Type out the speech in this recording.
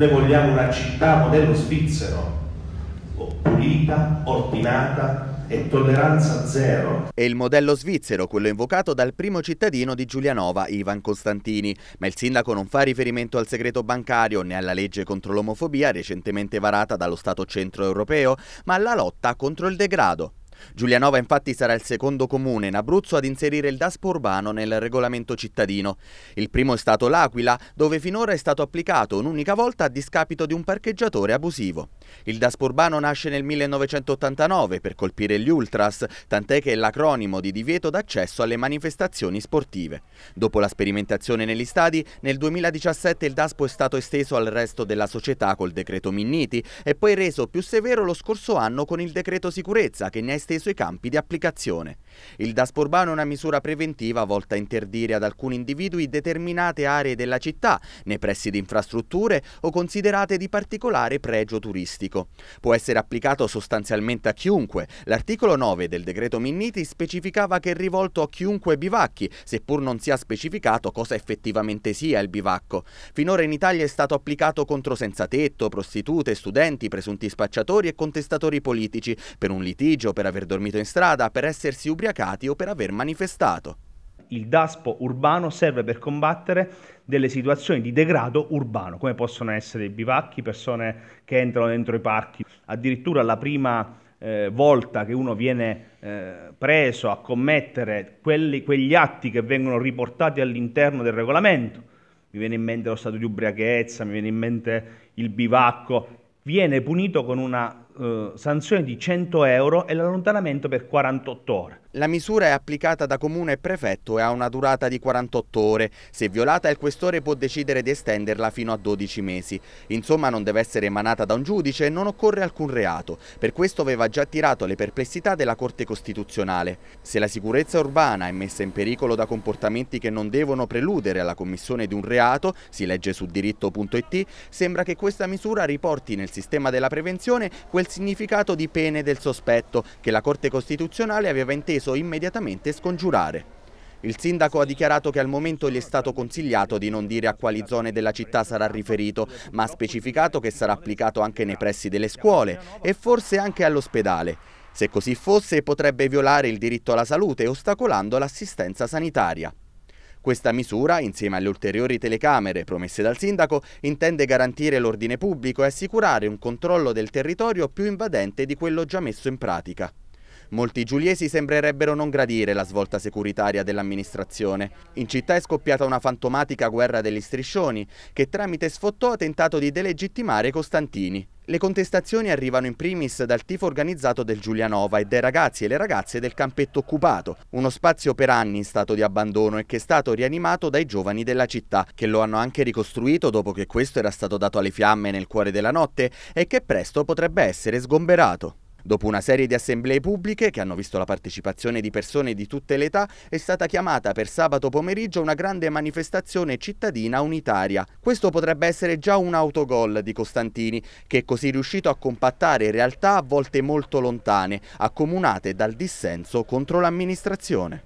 Noi vogliamo una città modello svizzero, pulita, ordinata, e tolleranza zero. È il modello svizzero quello invocato dal primo cittadino di Giulianova, Ivan Costantini, ma il sindaco non fa riferimento al segreto bancario né alla legge contro l'omofobia recentemente varata dallo Stato centro europeo, ma alla lotta contro il degrado. Giulianova infatti sarà il secondo comune in Abruzzo ad inserire il DASPO urbano nel regolamento cittadino. Il primo è stato l'Aquila, dove finora è stato applicato un'unica volta a discapito di un parcheggiatore abusivo. Il DASPO urbano nasce nel 1989 per colpire gli ultras, tant'è che è l'acronimo di divieto d'accesso alle manifestazioni sportive. Dopo la sperimentazione negli stadi, nel 2017 il DASPO è stato esteso al resto della società col decreto Minniti e poi reso più severo lo scorso anno con il decreto sicurezza che ne ha esteso esteso i campi di applicazione. Il Daspo urbano è una misura preventiva volta a interdire ad alcuni individui determinate aree della città, nei pressi di infrastrutture o considerate di particolare pregio turistico. Può essere applicato sostanzialmente a chiunque. L'articolo 9 del decreto Minniti specificava che è rivolto a chiunque bivacchi, seppur non sia specificato cosa effettivamente sia il bivacco. Finora in Italia è stato applicato contro senza tetto, prostitute, studenti, presunti spacciatori e contestatori politici per un litigio per aver aver dormito in strada, per essersi ubriacati o per aver manifestato. Il DASPO urbano serve per combattere delle situazioni di degrado urbano, come possono essere i bivacchi, persone che entrano dentro i parchi. Addirittura la prima eh, volta che uno viene eh, preso a commettere quelli, quegli atti che vengono riportati all'interno del regolamento, mi viene in mente lo stato di ubriachezza, mi viene in mente il bivacco, viene punito con una eh, sanzione di 100 euro e l'allontanamento per 48 ore. La misura è applicata da comune e prefetto e ha una durata di 48 ore. Se violata il questore può decidere di estenderla fino a 12 mesi. Insomma non deve essere emanata da un giudice e non occorre alcun reato. Per questo aveva già attirato le perplessità della Corte Costituzionale. Se la sicurezza urbana è messa in pericolo da comportamenti che non devono preludere alla commissione di un reato, si legge su diritto.it, sembra che questa misura riporti nel sistema della prevenzione quel significato di pene del sospetto che la Corte Costituzionale aveva inteso inteso immediatamente scongiurare. Il sindaco ha dichiarato che al momento gli è stato consigliato di non dire a quali zone della città sarà riferito, ma ha specificato che sarà applicato anche nei pressi delle scuole e forse anche all'ospedale. Se così fosse potrebbe violare il diritto alla salute ostacolando l'assistenza sanitaria. Questa misura, insieme alle ulteriori telecamere promesse dal sindaco, intende garantire l'ordine pubblico e assicurare un controllo del territorio più invadente di quello già messo in pratica. Molti giuliesi sembrerebbero non gradire la svolta securitaria dell'amministrazione. In città è scoppiata una fantomatica guerra degli striscioni che tramite sfottò ha tentato di delegittimare Costantini. Le contestazioni arrivano in primis dal tifo organizzato del Giulianova e dai ragazzi e le ragazze del campetto occupato, uno spazio per anni in stato di abbandono e che è stato rianimato dai giovani della città, che lo hanno anche ricostruito dopo che questo era stato dato alle fiamme nel cuore della notte e che presto potrebbe essere sgomberato. Dopo una serie di assemblee pubbliche che hanno visto la partecipazione di persone di tutte le età, è stata chiamata per sabato pomeriggio una grande manifestazione cittadina unitaria. Questo potrebbe essere già un autogol di Costantini, che è così riuscito a compattare realtà a volte molto lontane, accomunate dal dissenso contro l'amministrazione.